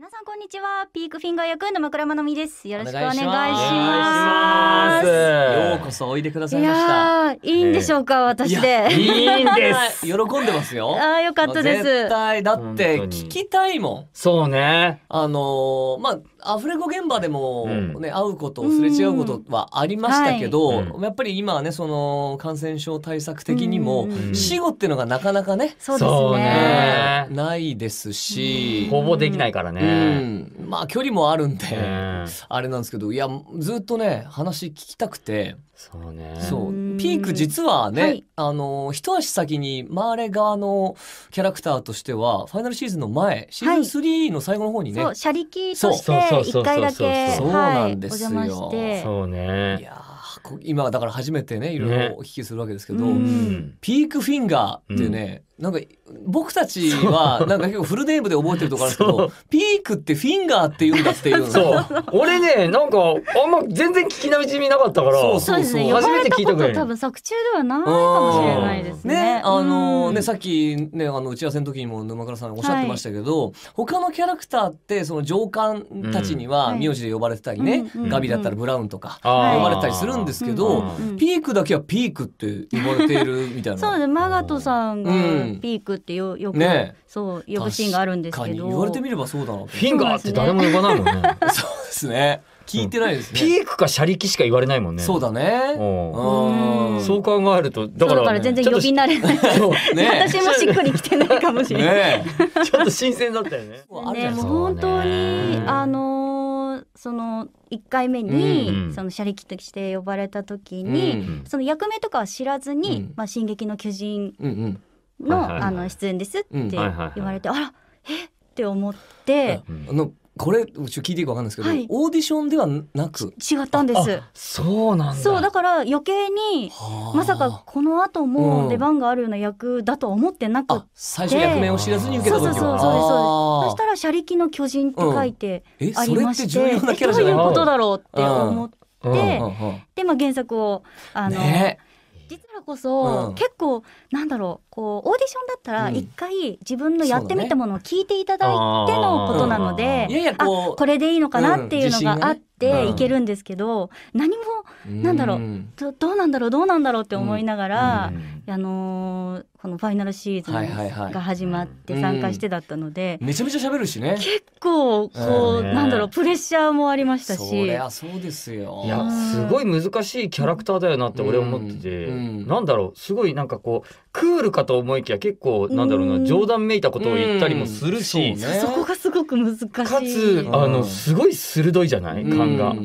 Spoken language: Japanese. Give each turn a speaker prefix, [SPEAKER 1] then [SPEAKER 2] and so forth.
[SPEAKER 1] 皆さんこんにちはピークフィンガー役の枕間のみですよろしくお願いしますよう
[SPEAKER 2] こそおいでくださいましたいいんでしょうか、えー、私でいいんです 喜んでますよあよかったです、まあ、だって聞きたいもんそうねあのー、まあアフレコ現場でもね、会うことすれ違うことはありましたけど、やっぱり今はねその感染症対策的にも死後っていうのがなかなかねそうねないですしほぼできないからね、まあ距離もあるんで、あれなんですけどいやずっとね話聞きたくてそうねそうピーク実はね、はい、あの一足先にマーレ側のキャラクターとしてはファイナルシーズンの前シーズン3の最後の方にね、はい、そう車
[SPEAKER 1] 力として1回だけそうなんですよ、お邪魔してそ
[SPEAKER 2] うねいや今はだから初めてねいろいろお聞きするわけですけど、ね、ピークフィンガーっていうね、うん、なんか僕たちはなんか結構フルネームで覚えてるところあるけどピークってフィンガーっていうんだっていうそう俺ねなんかあんま全然聞きなみじみなかったからそうそうそう、ね、初めて聞いたぐらい多
[SPEAKER 1] 分作中ではないかもしれないですね。ねあのね
[SPEAKER 2] さっきねあの打ち合わせの時にも沼倉さんおっしゃってましたけど、はい、他のキャラクターってその上官たちには名字で呼ばれてたりね、うん、ガビだったらブラウンとか呼ばれたりするるんですけど、ピークだけはピークって言われているみたいなそうですマガ
[SPEAKER 1] トさんがピークってよよく、ね、そう呼ぶシーンがあるんですけど言われて
[SPEAKER 2] みればそうだなフィンガーって誰も呼ばないもんね そうですね聞いてないです、ねうん、ピークか車力しか言われないもんね。そうだね。うん。そう考えるとだからだから全然呼び慣
[SPEAKER 1] れない。ね、私もしっくりきてないかもしれない。
[SPEAKER 2] ね、ちょっと新鮮だったよね。ね
[SPEAKER 1] もう本当に、あのその1回目に、うんうん、その車力として呼ばれた時に、うんうん、その役名とかは知らずに「うん、まあ、進撃の巨人のの出演です」って言われて「あらえっ?」て思っ
[SPEAKER 2] て。あのこれち聞いていいか分かんないですけど、はい、オーディションではなく違ったんですそうなんそ
[SPEAKER 1] うだから余計にまさかこの後も出番があるような役だと思ってなくて、うん、最初役名を知らずに受けた時そうそうそうそうです車力の巨人」って書いてありまして、うん、えどういうことだろうって思って、で、まあ、原作をあの、ね実はこそ、うん、結構なんだろうこうオーディションだったら一回自分のやってみたものを聞いていただいてのことなので、うんねこれでいいのかなっていうのがあっていけるんですけど、何もなんだろうどうなんだろうどうなんだろうって思いながら、あのー、このファイナルシーズンが始まって参加してだったので、めちゃめちゃ喋るしね結構こう、なんだろうプレッシャーもありましたしそ
[SPEAKER 2] そうですよいやすごい難しいキャラクターだよなって俺思ってて、うなんだろうすごいなんかこうクールかと思いきや結構なんだろうな冗談めいたことを言ったりもするし、そ
[SPEAKER 1] こがすごく難しいかつあのす
[SPEAKER 2] ごい鋭いじゃない勘が。